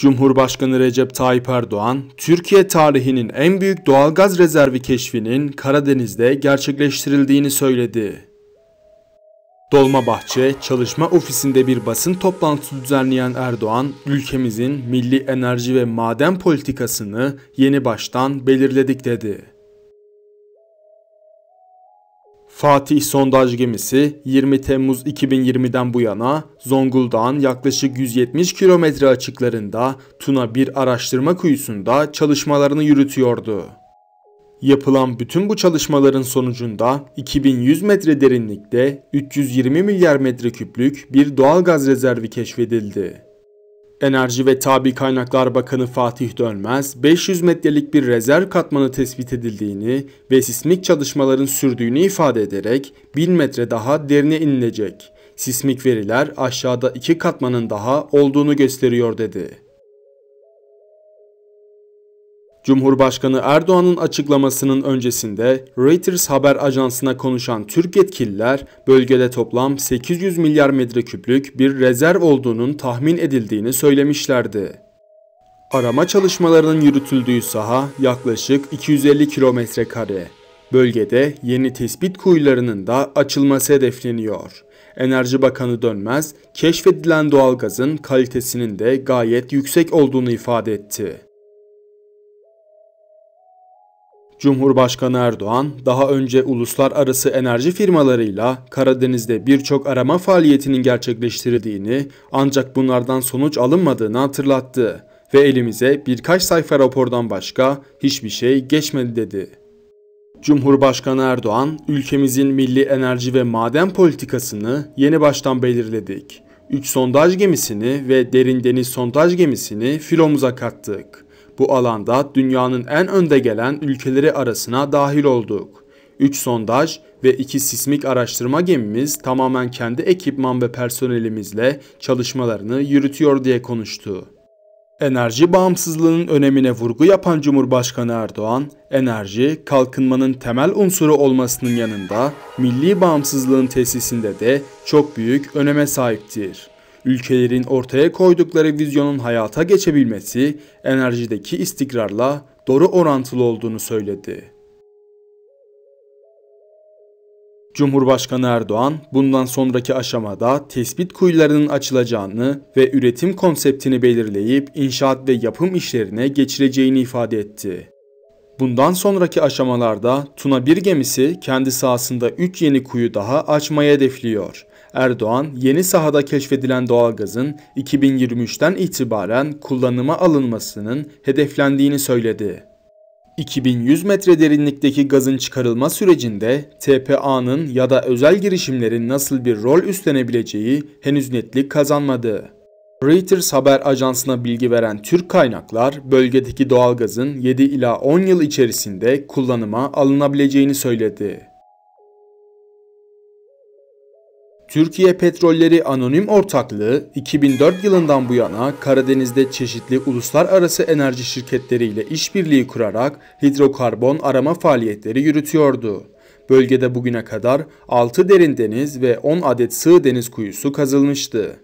Cumhurbaşkanı Recep Tayyip Erdoğan, Türkiye tarihinin en büyük doğalgaz rezervi keşfinin Karadeniz'de gerçekleştirildiğini söyledi. Dolmabahçe Çalışma Ofisi'nde bir basın toplantısı düzenleyen Erdoğan, ülkemizin milli enerji ve maden politikasını yeni baştan belirledik dedi. Fatih sondaj gemisi 20 Temmuz 2020'den bu yana Zonguldak'ın yaklaşık 170 kilometre açıklarında Tuna bir araştırma kuyusunda çalışmalarını yürütüyordu. Yapılan bütün bu çalışmaların sonucunda 2100 metre derinlikte 320 milyar metreküplük bir doğal gaz rezervi keşfedildi. Enerji ve Tabi Kaynaklar Bakanı Fatih Dönmez, 500 metrelik bir rezerv katmanı tespit edildiğini ve sismik çalışmaların sürdüğünü ifade ederek 1000 metre daha derine inilecek. Sismik veriler aşağıda iki katmanın daha olduğunu gösteriyor dedi. Cumhurbaşkanı Erdoğan'ın açıklamasının öncesinde Reuters haber ajansına konuşan Türk yetkililer bölgede toplam 800 milyar metreküplük bir rezerv olduğunun tahmin edildiğini söylemişlerdi. Arama çalışmalarının yürütüldüğü saha yaklaşık 250 kilometre kare. Bölgede yeni tespit kuyularının da açılması hedefleniyor. Enerji Bakanı Dönmez, keşfedilen doğalgazın kalitesinin de gayet yüksek olduğunu ifade etti. Cumhurbaşkanı Erdoğan daha önce uluslararası enerji firmalarıyla Karadeniz'de birçok arama faaliyetinin gerçekleştirildiğini ancak bunlardan sonuç alınmadığını hatırlattı ve elimize birkaç sayfa rapordan başka hiçbir şey geçmedi dedi. Cumhurbaşkanı Erdoğan, ülkemizin milli enerji ve maden politikasını yeni baştan belirledik. 3 sondaj gemisini ve derin deniz sondaj gemisini filomuza kattık. Bu alanda dünyanın en önde gelen ülkeleri arasına dahil olduk. 3 sondaj ve 2 sismik araştırma gemimiz tamamen kendi ekipman ve personelimizle çalışmalarını yürütüyor diye konuştu. Enerji bağımsızlığının önemine vurgu yapan Cumhurbaşkanı Erdoğan, enerji kalkınmanın temel unsuru olmasının yanında milli bağımsızlığın tesisinde de çok büyük öneme sahiptir ülkelerin ortaya koydukları vizyonun hayata geçebilmesi enerjideki istikrarla doğru orantılı olduğunu söyledi. Cumhurbaşkanı Erdoğan bundan sonraki aşamada tespit kuyularının açılacağını ve üretim konseptini belirleyip inşaat ve yapım işlerine geçireceğini ifade etti. Bundan sonraki aşamalarda Tuna 1 gemisi kendi sahasında 3 yeni kuyu daha açmaya hedefliyor. Erdoğan, yeni sahada keşfedilen doğalgazın 2023'ten itibaren kullanıma alınmasının hedeflendiğini söyledi. 2100 metre derinlikteki gazın çıkarılma sürecinde TPA'nın ya da özel girişimlerin nasıl bir rol üstlenebileceği henüz netlik kazanmadı. Reuters haber ajansına bilgi veren Türk kaynaklar bölgedeki doğalgazın 7 ila 10 yıl içerisinde kullanıma alınabileceğini söyledi. Türkiye Petrolleri Anonim Ortaklığı 2004 yılından bu yana Karadeniz'de çeşitli uluslararası enerji şirketleriyle işbirliği kurarak hidrokarbon arama faaliyetleri yürütüyordu. Bölgede bugüne kadar 6 derin deniz ve 10 adet sığ deniz kuyusu kazılmıştı.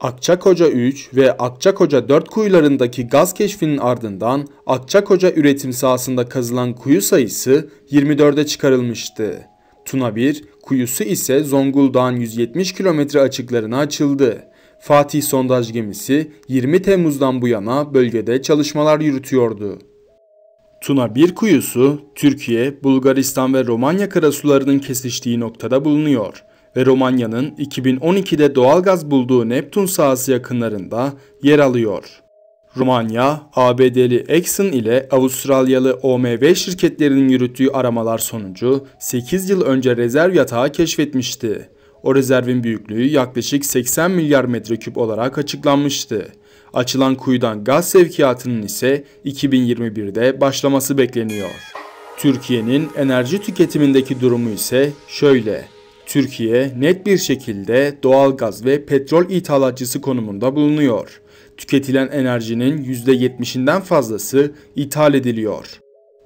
Akçakoca 3 ve Akçakoca 4 kuyularındaki gaz keşfinin ardından Akçakoca üretim sahasında kazılan kuyu sayısı 24'e çıkarılmıştı. Tuna 1 kuyusu ise Zonguldak'ın 170 kilometre açıklarına açıldı. Fatih sondaj gemisi 20 Temmuz'dan bu yana bölgede çalışmalar yürütüyordu. Tuna 1 kuyusu Türkiye, Bulgaristan ve Romanya karasularının kesiştiği noktada bulunuyor ve Romanya'nın 2012'de doğalgaz bulduğu Neptün sahası yakınlarında yer alıyor. Romanya, ABD'li Exxon ile Avustralyalı OMV şirketlerinin yürüttüğü aramalar sonucu 8 yıl önce rezerv yatağı keşfetmişti. O rezervin büyüklüğü yaklaşık 80 milyar metreküp olarak açıklanmıştı. Açılan kuyudan gaz sevkiyatının ise 2021'de başlaması bekleniyor. Türkiye'nin enerji tüketimindeki durumu ise şöyle. Türkiye net bir şekilde doğal gaz ve petrol ithalatçısı konumunda bulunuyor. Tüketilen enerjinin %70'inden fazlası ithal ediliyor.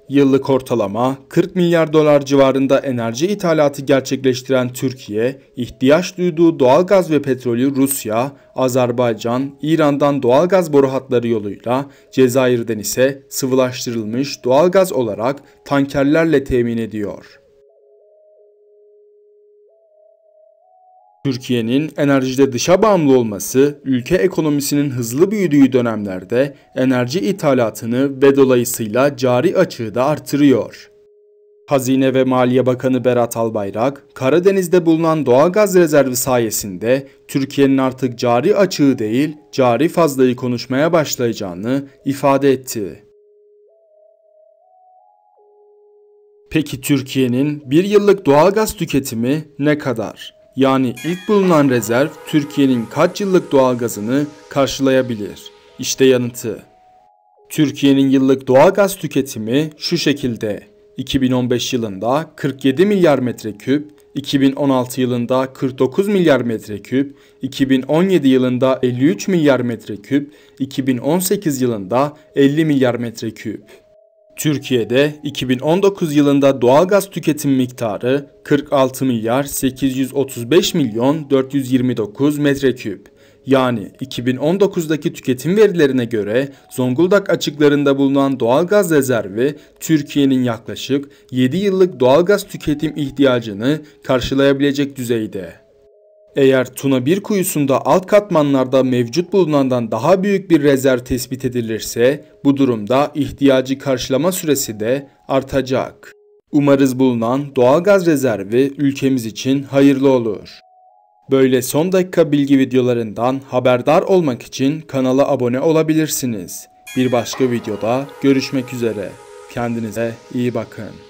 Yıllık ortalama 40 milyar dolar civarında enerji ithalatı gerçekleştiren Türkiye, ihtiyaç duyduğu doğal gaz ve petrolü Rusya, Azerbaycan, İran'dan doğal gaz boru hatları yoluyla, Cezayir'den ise sıvılaştırılmış doğal gaz olarak tankerlerle temin ediyor. Türkiye'nin enerjide dışa bağımlı olması, ülke ekonomisinin hızlı büyüdüğü dönemlerde enerji ithalatını ve dolayısıyla cari açığı da artırıyor. Hazine ve Maliye Bakanı Berat Albayrak, Karadeniz'de bulunan doğal gaz rezervi sayesinde Türkiye'nin artık cari açığı değil, cari fazlayı konuşmaya başlayacağını ifade etti. Peki Türkiye'nin bir yıllık doğal gaz tüketimi ne kadar? yani ilk bulunan rezerv Türkiye'nin kaç yıllık doğalgazını karşılayabilir? İşte yanıtı. Türkiye'nin yıllık doğalgaz tüketimi şu şekilde. 2015 yılında 47 milyar metreküp, 2016 yılında 49 milyar metreküp, 2017 yılında 53 milyar metreküp, 2018 yılında 50 milyar metreküp. Türkiye'de 2019 yılında doğalgaz tüketim miktarı 46 milyar 835 milyon 429 metreküp. Yani 2019'daki tüketim verilerine göre Zonguldak açıklarında bulunan doğalgaz rezervi Türkiye'nin yaklaşık 7 yıllık doğalgaz tüketim ihtiyacını karşılayabilecek düzeyde. Eğer Tuna 1 kuyusunda alt katmanlarda mevcut bulunandan daha büyük bir rezerv tespit edilirse bu durumda ihtiyacı karşılama süresi de artacak. Umarız bulunan doğalgaz rezervi ülkemiz için hayırlı olur. Böyle son dakika bilgi videolarından haberdar olmak için kanala abone olabilirsiniz. Bir başka videoda görüşmek üzere. Kendinize iyi bakın.